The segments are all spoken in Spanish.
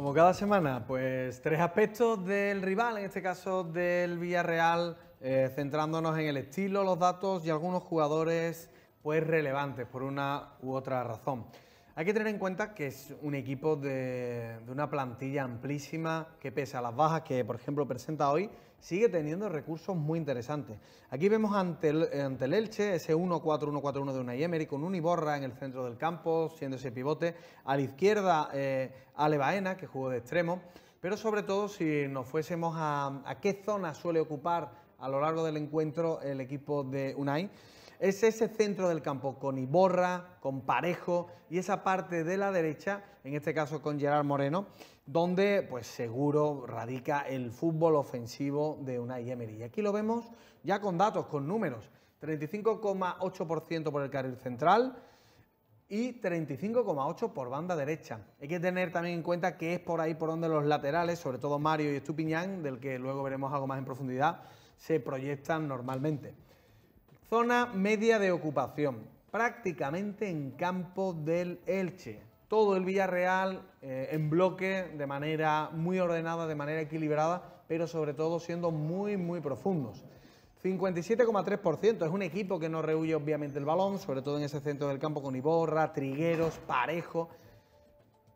Como cada semana, pues tres aspectos del rival, en este caso del Villarreal, eh, centrándonos en el estilo, los datos y algunos jugadores pues relevantes por una u otra razón. Hay que tener en cuenta que es un equipo de, una plantilla amplísima que pese a las bajas que por ejemplo presenta hoy, sigue teniendo recursos muy interesantes. Aquí vemos ante el, ante el Elche ese 1-4-1-4-1 de Unai Emery con Uniborra en el centro del campo, siendo ese pivote. A la izquierda eh, Ale Baena, que jugó de extremo. Pero sobre todo si nos fuésemos a, a qué zona suele ocupar a lo largo del encuentro el equipo de Unai es ese centro del campo con Iborra, con Parejo y esa parte de la derecha, en este caso con Gerard Moreno, donde pues seguro radica el fútbol ofensivo de una Emery. Y aquí lo vemos ya con datos, con números. 35,8% por el carril central, y 35,8 por banda derecha. Hay que tener también en cuenta que es por ahí por donde los laterales, sobre todo Mario y Estupiñán, del que luego veremos algo más en profundidad, se proyectan normalmente. Zona media de ocupación, prácticamente en campo del Elche. Todo el Villarreal eh, en bloque, de manera muy ordenada, de manera equilibrada, pero sobre todo siendo muy, muy profundos. 57,3%. Es un equipo que no rehuye obviamente el balón, sobre todo en ese centro del campo con Iborra, Trigueros, Parejo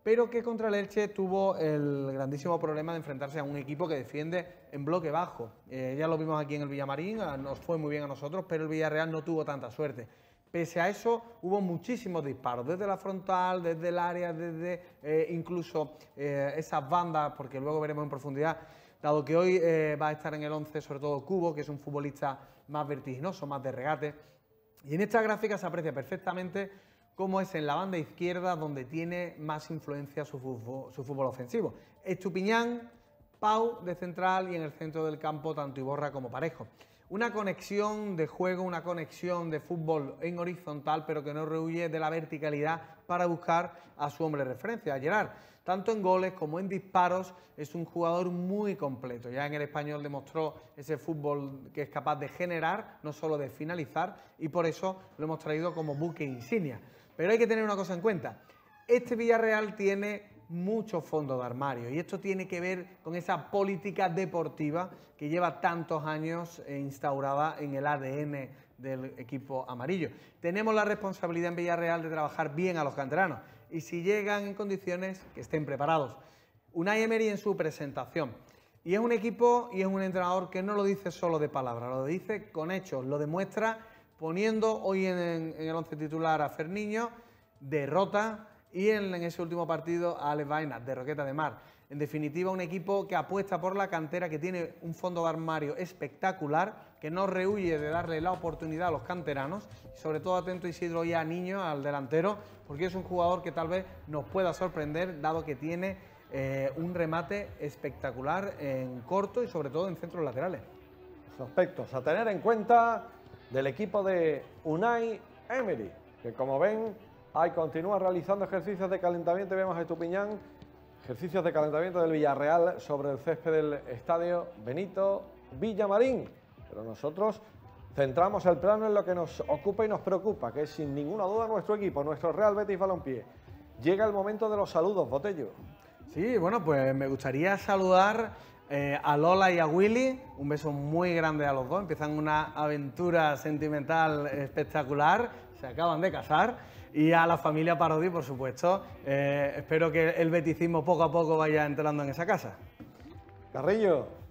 pero que contra el Elche tuvo el grandísimo problema de enfrentarse a un equipo que defiende en bloque bajo. Eh, ya lo vimos aquí en el Villamarín, nos fue muy bien a nosotros, pero el Villarreal no tuvo tanta suerte. Pese a eso, hubo muchísimos disparos, desde la frontal, desde el área, desde eh, incluso eh, esas bandas, porque luego veremos en profundidad, dado que hoy va a estar en el 11 sobre todo Cubo, que es un futbolista más vertiginoso, más de regate. Y en esta gráfica se aprecia perfectamente como es en la banda izquierda donde tiene más influencia su fútbol, ofensivo. Estupiñán, Pau de central y en el centro del campo tanto Iborra como Parejo. Una conexión de juego, una conexión de fútbol en horizontal, pero que no rehuye de la verticalidad para buscar a su hombre de referencia, a Gerard. Tanto en goles como en disparos es un jugador muy completo. Ya en el español demostró ese fútbol que es capaz de generar, no solo de finalizar, y por eso lo hemos traído como buque insignia. Pero hay que tener una cosa en cuenta. Este Villarreal tiene mucho fondo de armario y esto tiene que ver con esa política deportiva que lleva tantos años eh, instaurada en el ADN del equipo amarillo. Tenemos la responsabilidad en Villarreal de trabajar bien a los canteranos y si llegan en condiciones que estén preparados. Unai Emery en su presentación. Y es un equipo y es un entrenador que no lo dice solo de palabras, lo dice con hechos, lo demuestra poniendo hoy en, el once titular a Ferniño, derrota y en, ese último partido a Alex Vaina, de Roqueta de Mar. En definitiva, un equipo que apuesta por la cantera, que tiene un fondo de armario espectacular, que no rehuye de darle la oportunidad a los canteranos, y sobre todo atento Isidro ya a Niño, al delantero, porque es un jugador que tal vez nos pueda sorprender, dado que tiene eh, un remate espectacular en corto y sobre todo en centros laterales. Sospectos. aspectos a tener en cuenta del equipo de Unai Emery, que como ven, ahí continúa realizando ejercicios de calentamiento, vemos a Estupiñán, ejercicios de calentamiento del Villarreal sobre el césped del estadio Benito Villamarín. Pero nosotros centramos el plano en lo que nos ocupa y nos preocupa, que es sin ninguna duda nuestro equipo, nuestro Real Betis Balompié. Llega el momento de los saludos, Botello. Sí, bueno, pues me gustaría saludar eh, a Lola y a Willy, un beso muy grande a los dos. Empiezan una aventura sentimental espectacular, se acaban de casar. Y a la familia Parodi, por supuesto. Eh, espero que el beticismo poco a poco vaya entrando en esa casa. Carrillo.